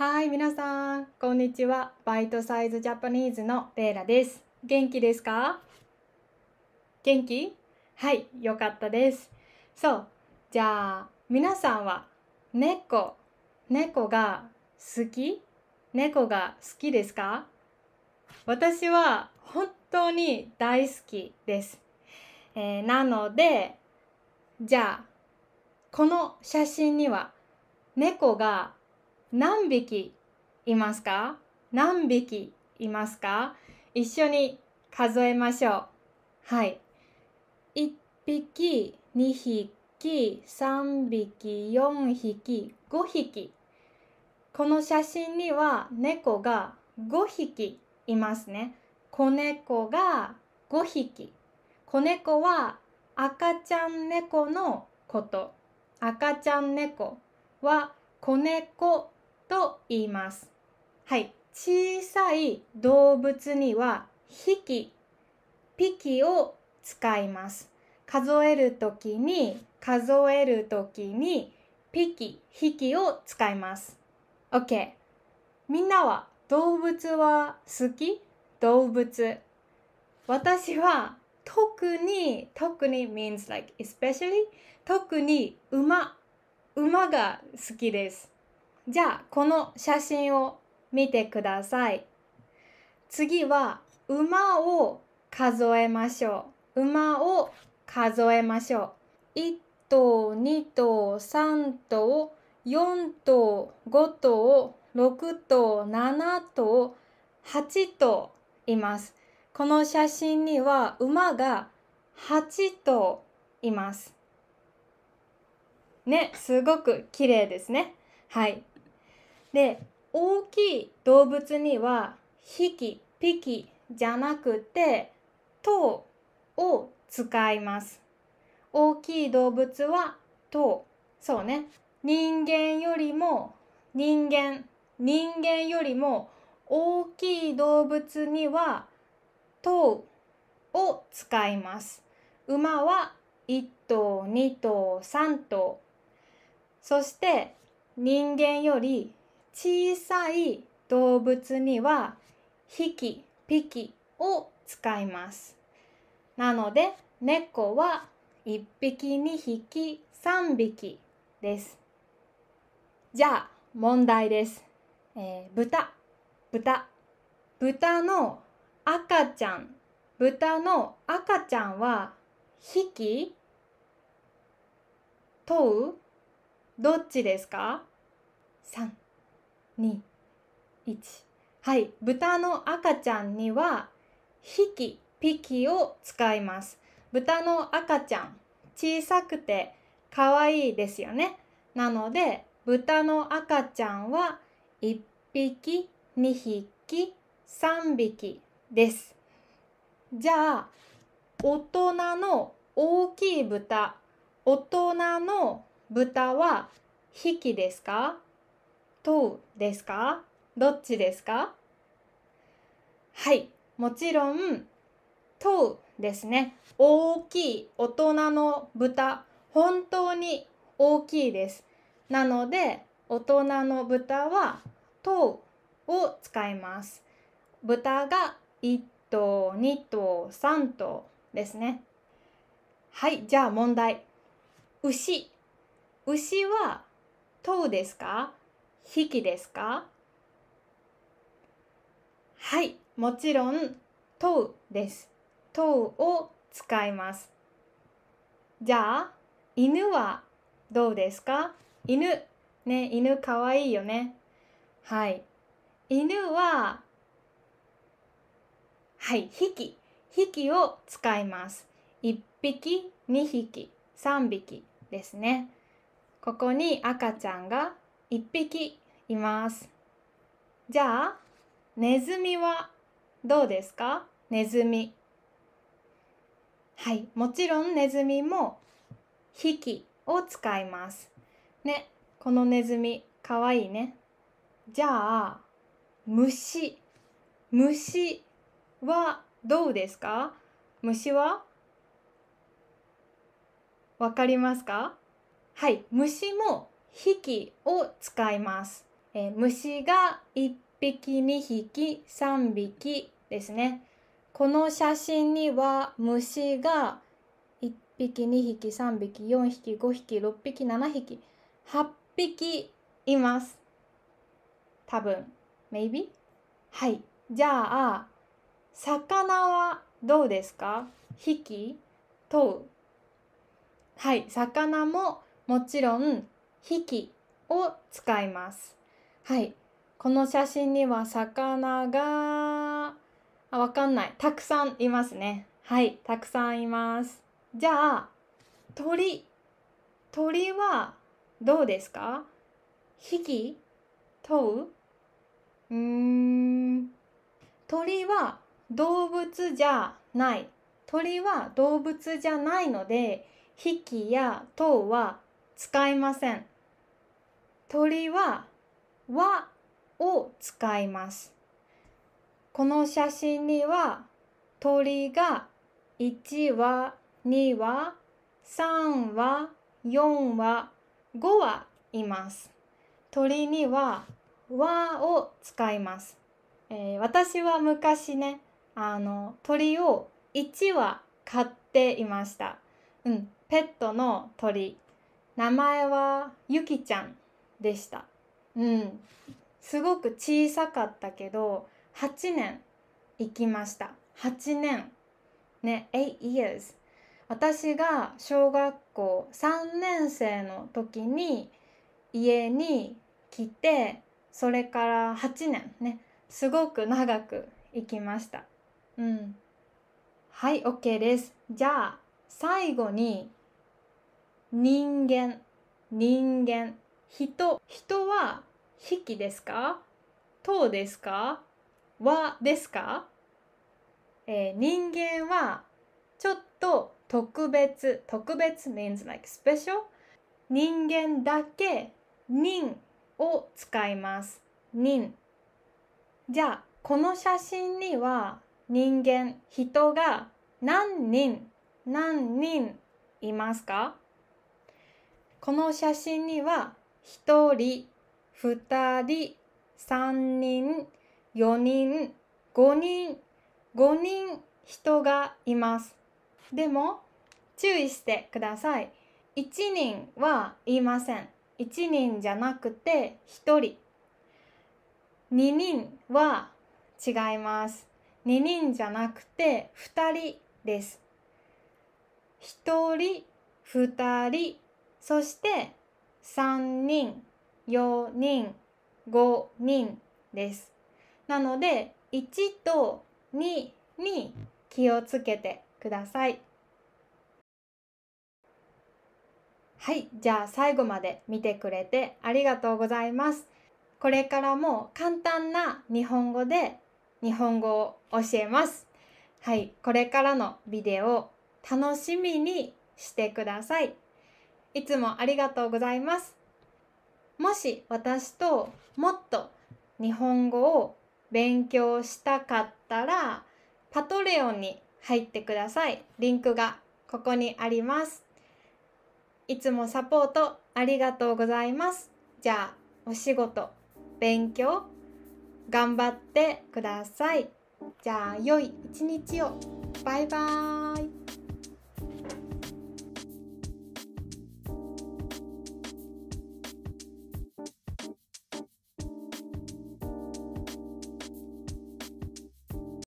はい、皆さん、こんにちは。バイトサイズジャパニーズのベーラです。元気ですか元気はい、よかったです。そう、じゃあ、皆さんは猫、猫が好き猫が好きですか私は本当に大好きです。えー、なので、じゃあ、この写真には猫が何匹いますか何匹いますか一緒に数えましょう。はい。1匹、2匹、3匹、4匹、5匹。この写真には猫が5匹いますね。子猫が5匹。子猫は赤ちゃん猫のこと。赤ちゃん猫は子猫と言います。はい、小さい動物にはき、ピキを使います。数えるときに、数えるときに、匹、匹を使います。OK。みんなは動物は好き動物。私は特に、特に means like especially 特に馬、馬が好きです。じゃあこの写真を見てください。次は馬を数えましょう。馬を数えましょう。一頭、二頭、三頭、四頭、五頭、六頭、七頭、八頭います。この写真には馬が八頭います。ね、すごく綺麗ですね。はいで大きい動物には引きピキじゃなくてとを使います大きい動物はとそうね人間よりも人間人間よりも大きい動物にはとを使います馬は1頭2頭3頭そして人間より小さい動物には引き、ピキを使います。なので、猫は1匹、2匹、3匹です。じゃあ、問題です。えー、豚、豚。豚の赤ちゃん。豚の赤ちゃんは、引き、問うどっちですか321はい豚の赤ちゃんには引きピキを使います豚の赤ちゃん小さくて可愛いですよねなので豚の赤ちゃんは1匹2匹3匹ですじゃあ大人の大きい豚大人の豚はひきですかとうですかどっちですかはい、もちろん、とうですね。大きい大人の豚、本当に大きいです。なので、大人の豚は、とうを使います。豚が1頭、2頭、3頭ですね。はい、じゃあ問題。牛牛は頭ですかきですかはい、もちろん頭です。頭を使います。じゃあ、犬はどうですか犬。ね、犬かわいいよね。はい。犬は、はい、き。引きを使います。1匹、2匹、3匹ですね。ここに赤ちゃんが1匹います。じゃあ、ネズミはどうですかネズミ。はい、もちろんネズミも引きを使います。ね、このネズミ、かわいいね。じゃあ、虫。虫はどうですか虫はわかりますかはい、虫も引きを使います。えー、虫が1匹、2匹、3匹ですね。この写真には虫が1匹、2匹、3匹、4匹、5匹、6匹、7匹、8匹います。多分、maybe? はい。じゃあ、魚はどうですか引き問う。はい。魚ももちろん引きを使います。はい。この写真には魚が、あ、わかんない。たくさんいますね。はい。たくさんいます。じゃあ、鳥。鳥はどうですか引き問ううん。鳥は動物じゃない。鳥は動物じゃないので、引きや問うは使いません。鳥は和を使います。この写真には鳥が1羽、2羽、3羽、4羽、5羽います。鳥には和を使います。えー、私は昔ね、あの鳥を1羽飼っていました。うん、ペットの鳥。名前はゆきちゃんでした。うん。すごく小さかったけど、8年行きました。8年。ね、8 years。私が小学校3年生の時に家に来て、それから8年ね、すごく長く行きました。うん。はい、OK です。じゃあ、最後に人間人間人人は引きですかとですかはですか、えー、人間はちょっと特別特別 means like special 人間だけ人を使います人じゃあこの写真には人間人が何人何人いますかこの写真には1人、2人、3人、4人、5人、5人人がいます。でも注意してください。1人は言いません。1人じゃなくて1人。2人は違います。2人じゃなくて2人です。1人、2人、そして3人4人5人ですなので1と2に気をつけてくださいはいじゃあ最後まで見てくれてありがとうございますこれからも簡単な日本語で日本語を教えますはいこれからのビデオ楽しみにしてください。いつもありがとうございます。もし私ともっと日本語を勉強したかったら、パトレオンに入ってください。リンクがここにあります。いつもサポートありがとうございます。じゃあ、お仕事、勉強、頑張ってください。じゃあ、良い一日を。バイバーイ。